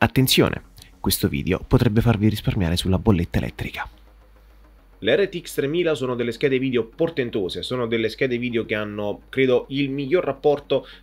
Attenzione, questo video potrebbe farvi risparmiare sulla bolletta elettrica. Le RTX 3000 sono delle schede video portentose, sono delle schede video che hanno, credo, il miglior rapporto,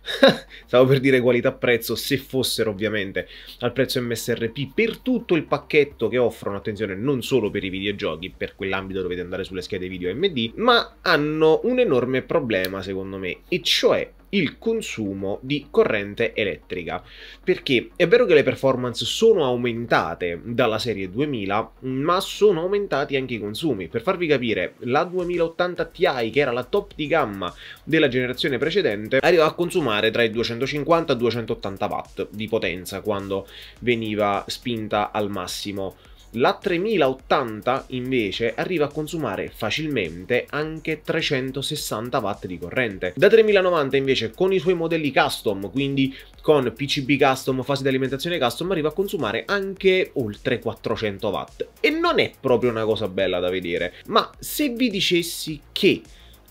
stavo per dire qualità-prezzo, se fossero ovviamente al prezzo MSRP, per tutto il pacchetto che offrono, attenzione, non solo per i videogiochi, per quell'ambito dovete andare sulle schede video AMD, ma hanno un enorme problema secondo me, e cioè il consumo di corrente elettrica. Perché è vero che le performance sono aumentate dalla serie 2000, ma sono aumentati anche i consumi. Per farvi capire, la 2080 Ti, che era la top di gamma della generazione precedente, arriva a consumare tra i 250 e i 280 watt di potenza quando veniva spinta al massimo la 3080 invece arriva a consumare facilmente anche 360 watt di corrente. Da 3090 invece con i suoi modelli custom, quindi con PCB custom, fase di alimentazione custom, arriva a consumare anche oltre 400 watt. E non è proprio una cosa bella da vedere, ma se vi dicessi che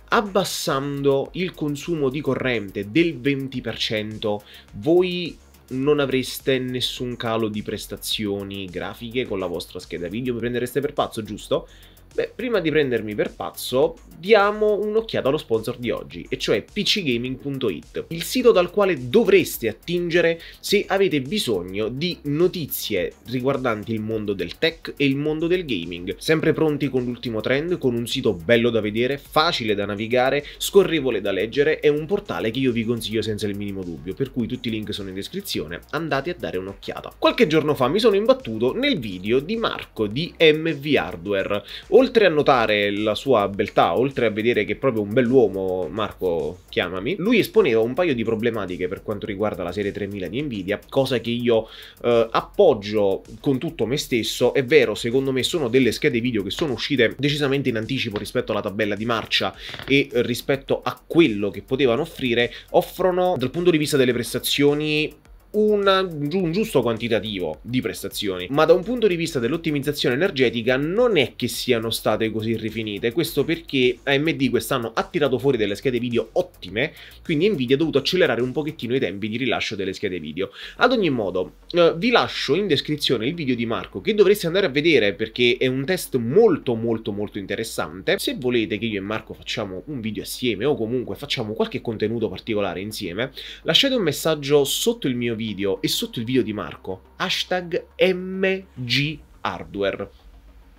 abbassando il consumo di corrente del 20%, voi non avreste nessun calo di prestazioni grafiche con la vostra scheda video, mi prendereste per pazzo, giusto? Beh, prima di prendermi per pazzo, diamo un'occhiata allo sponsor di oggi, e cioè pcgaming.it, il sito dal quale dovreste attingere se avete bisogno di notizie riguardanti il mondo del tech e il mondo del gaming, sempre pronti con l'ultimo trend, con un sito bello da vedere, facile da navigare, scorrevole da leggere, è un portale che io vi consiglio senza il minimo dubbio, per cui tutti i link sono in descrizione, andate a dare un'occhiata. Qualche giorno fa mi sono imbattuto nel video di Marco di MV Hardware, oltre a notare la sua beltà, oltre a vedere che è proprio un bell'uomo, Marco, chiamami, lui esponeva un paio di problematiche per quanto riguarda la serie 3000 di Nvidia, cosa che io eh, appoggio con tutto me stesso. È vero, secondo me sono delle schede video che sono uscite decisamente in anticipo rispetto alla tabella di marcia e rispetto a quello che potevano offrire, offrono dal punto di vista delle prestazioni una, un giusto quantitativo di prestazioni, ma da un punto di vista dell'ottimizzazione energetica non è che siano state così rifinite, questo perché AMD quest'anno ha tirato fuori delle schede video ottime, quindi Nvidia ha dovuto accelerare un pochettino i tempi di rilascio delle schede video. Ad ogni modo, eh, vi lascio in descrizione il video di Marco che dovreste andare a vedere perché è un test molto molto molto interessante. Se volete che io e Marco facciamo un video assieme o comunque facciamo qualche contenuto particolare insieme, lasciate un messaggio sotto il mio video video e sotto il video di Marco, hashtag MG Hardware.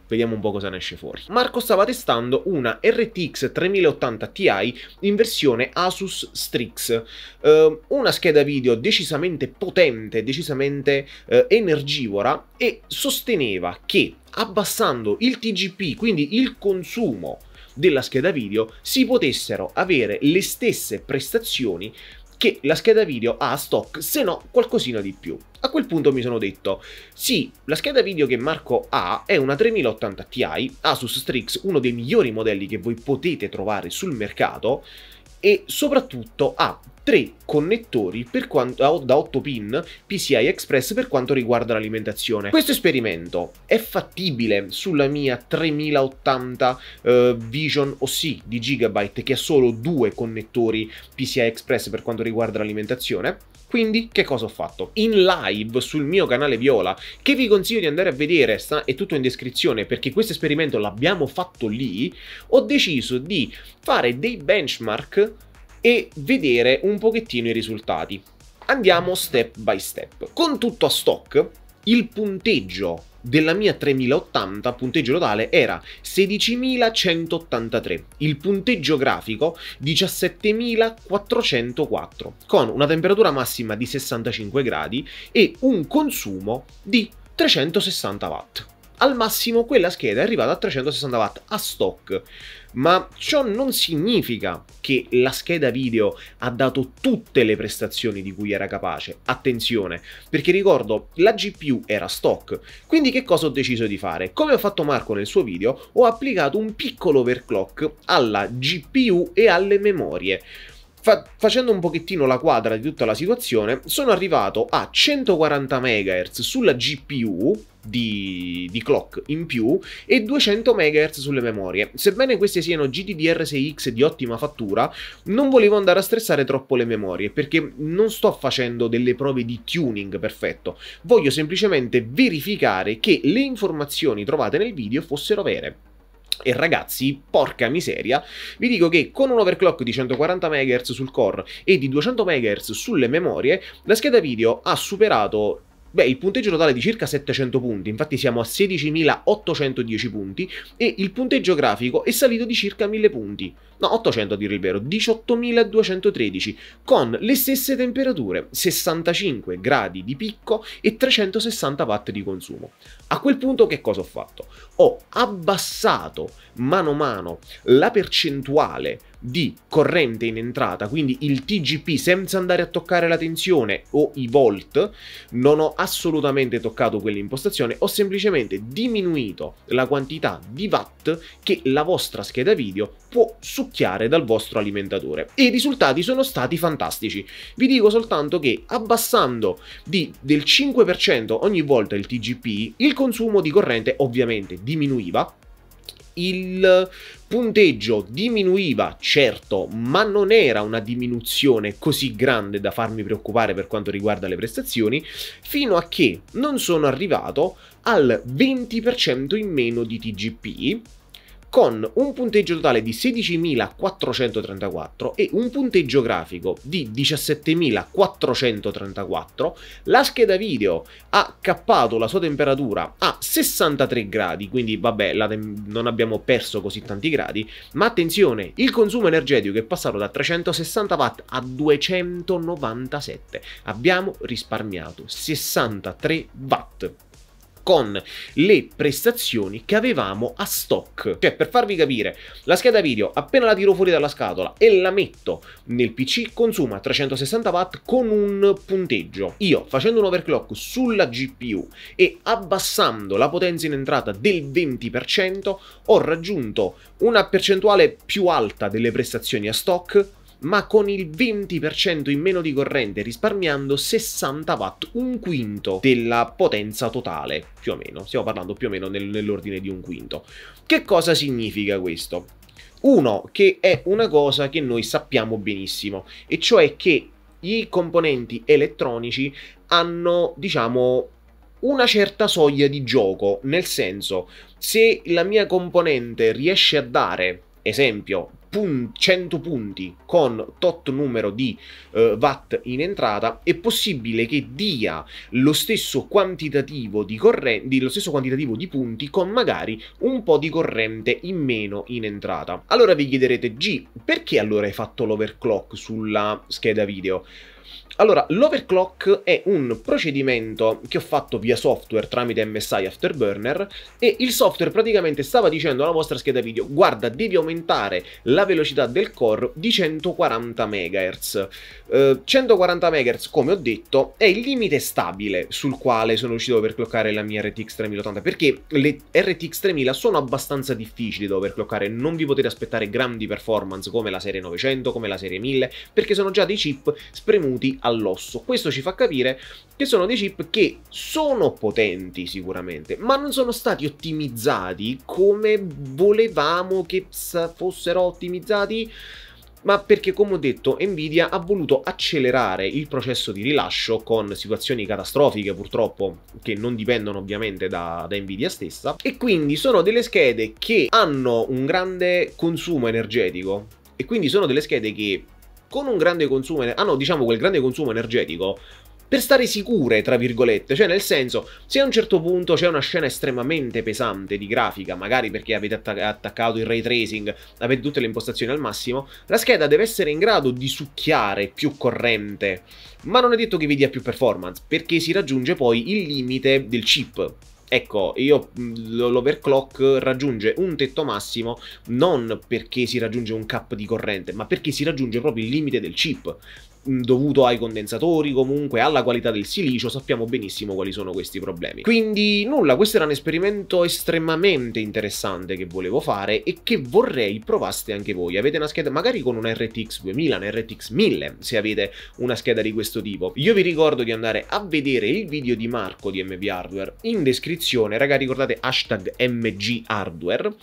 Vediamo un po' cosa ne esce fuori. Marco stava testando una RTX 3080 Ti in versione Asus Strix, eh, una scheda video decisamente potente, decisamente eh, energivora e sosteneva che abbassando il TGP, quindi il consumo della scheda video, si potessero avere le stesse prestazioni che la scheda video ha a stock, se no qualcosina di più. A quel punto mi sono detto, sì, la scheda video che Marco ha è una 3080 Ti, Asus Strix, uno dei migliori modelli che voi potete trovare sul mercato, e soprattutto ha 3 connettori quanto, da 8 pin PCI Express per quanto riguarda l'alimentazione. Questo esperimento è fattibile sulla mia 3080 uh, eh, Vision OC di Gigabyte che ha solo due connettori PCI Express per quanto riguarda l'alimentazione? Quindi che cosa ho fatto? In live sul mio canale Viola, che vi consiglio di andare a vedere, sta, è tutto in descrizione perché questo esperimento l'abbiamo fatto lì, ho deciso di fare dei benchmark e vedere un pochettino i risultati. Andiamo step by step. Con tutto a stock, il punteggio della mia 3080, punteggio totale, era 16.183, il punteggio grafico 17.404, con una temperatura massima di 65 gradi e un consumo di 360 watt al massimo quella scheda è arrivata a 360 watt a stock, ma ciò non significa che la scheda video ha dato tutte le prestazioni di cui era capace. Attenzione, perché ricordo, la GPU era stock, quindi che cosa ho deciso di fare? Come ha fatto Marco nel suo video, ho applicato un piccolo overclock alla GPU e alle memorie facendo un pochettino la quadra di tutta la situazione, sono arrivato a 140 MHz sulla GPU di, di, clock in più e 200 MHz sulle memorie. Sebbene queste siano GDDR6X di ottima fattura, non volevo andare a stressare troppo le memorie perché non sto facendo delle prove di tuning perfetto, voglio semplicemente verificare che le informazioni trovate nel video fossero vere. E ragazzi, porca miseria, vi dico che con un overclock di 140 MHz sul core e di 200 MHz sulle memorie, la scheda video ha superato Beh, il punteggio totale è di circa 700 punti, infatti siamo a 16.810 punti e il punteggio grafico è salito di circa 1.000 punti, no 800 a dire il vero, 18.213, con le stesse temperature, 65 gradi di picco e 360 watt di consumo. A quel punto che cosa ho fatto? Ho abbassato mano a mano la percentuale di corrente in entrata, quindi il TGP senza andare a toccare la tensione o i volt, non ho assolutamente toccato quell'impostazione, ho semplicemente diminuito la quantità di watt che la vostra scheda video può succhiare dal vostro alimentatore. E i risultati sono stati fantastici. Vi dico soltanto che abbassando di, del 5% ogni volta il TGP, il consumo di corrente ovviamente diminuiva il punteggio diminuiva, certo, ma non era una diminuzione così grande da farmi preoccupare per quanto riguarda le prestazioni, fino a che non sono arrivato al 20% in meno di TGP con un punteggio totale di 16.434 e un punteggio grafico di 17.434, la scheda video ha cappato la sua temperatura a 63 gradi, quindi vabbè non abbiamo perso così tanti gradi, ma attenzione, il consumo energetico è passato da 360 watt a 297, abbiamo risparmiato 63 watt con le prestazioni che avevamo a stock. Cioè, per farvi capire, la scheda video, appena la tiro fuori dalla scatola e la metto nel PC, consuma 360 watt con un punteggio. Io, facendo un overclock sulla GPU e abbassando la potenza in entrata del 20%, ho raggiunto una percentuale più alta delle prestazioni a stock ma con il 20% in meno di corrente, risparmiando 60 watt, un quinto della potenza totale, più o meno. Stiamo parlando più o meno nel, nell'ordine di un quinto. Che cosa significa questo? Uno, che è una cosa che noi sappiamo benissimo, e cioè che i componenti elettronici hanno, diciamo, una certa soglia di gioco, nel senso, se la mia componente riesce a dare, esempio, pun- 100 punti con tot numero di uh, watt in entrata, è possibile che dia lo stesso quantitativo di correnti, lo stesso quantitativo di punti con magari un po' di corrente in meno in entrata. Allora vi chiederete, G, perché allora hai fatto l'overclock sulla scheda video? Allora, l'overclock è un procedimento che ho fatto via software tramite MSI Afterburner e il software praticamente stava dicendo alla vostra scheda video guarda devi aumentare la velocità del core di 140 MHz. Uh, 140 MHz, come ho detto, è il limite stabile sul quale sono riuscito a overclockare la mia RTX 3080 perché le RTX 3000 sono abbastanza difficili da overclockare, non vi potete aspettare grandi performance come la serie 900, come la serie 1000, perché sono già dei chip spremuti tenuti all'osso. Questo ci fa capire che sono dei chip che sono potenti sicuramente, ma non sono stati ottimizzati come volevamo che fossero ottimizzati ma perché come ho detto Nvidia ha voluto accelerare il processo di rilascio con situazioni catastrofiche purtroppo che non dipendono ovviamente da, da, Nvidia stessa e quindi sono delle schede che hanno un grande consumo energetico e quindi sono delle schede che con un grande consumo, hanno ah diciamo quel grande consumo energetico per stare sicure, tra virgolette, cioè nel senso, se a un certo punto c'è una scena estremamente pesante di grafica, magari perché avete attaccato il ray tracing, avete tutte le impostazioni al massimo, la scheda deve essere in grado di succhiare più corrente, ma non è detto che vi dia più performance, perché si raggiunge poi il limite del chip, Ecco, io mm, l'overclock raggiunge un tetto massimo non perché si raggiunge un cap di corrente, ma perché si raggiunge proprio il limite del chip dovuto ai condensatori, comunque alla qualità del silicio, sappiamo benissimo quali sono questi problemi. Quindi nulla, questo era un esperimento estremamente interessante che volevo fare e che vorrei provaste anche voi. Avete una scheda magari con un RTX 2000, un RTX 1000, se avete una scheda di questo tipo. Io vi ricordo di andare a vedere il video di Marco di MV Hardware in descrizione, raga ricordate hashtag MG Hardware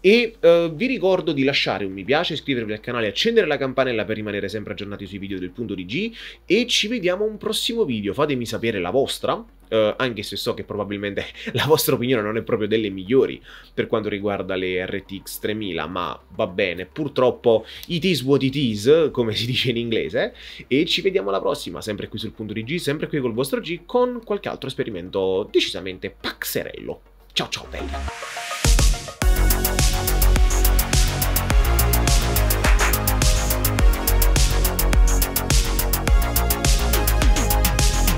e uh, vi ricordo di lasciare un mi piace, iscrivervi al canale, accendere la campanella per rimanere sempre aggiornati sui video del punto g e ci vediamo a un prossimo video, fatemi sapere la vostra, eh, anche se so che probabilmente la vostra opinione non è proprio delle migliori per quanto riguarda le RTX 3000, ma va bene, purtroppo it is what it is, come si dice in inglese, e ci vediamo alla prossima, sempre qui sul punto di G, sempre qui col vostro G, con qualche altro esperimento decisamente paxerello. Ciao ciao belli!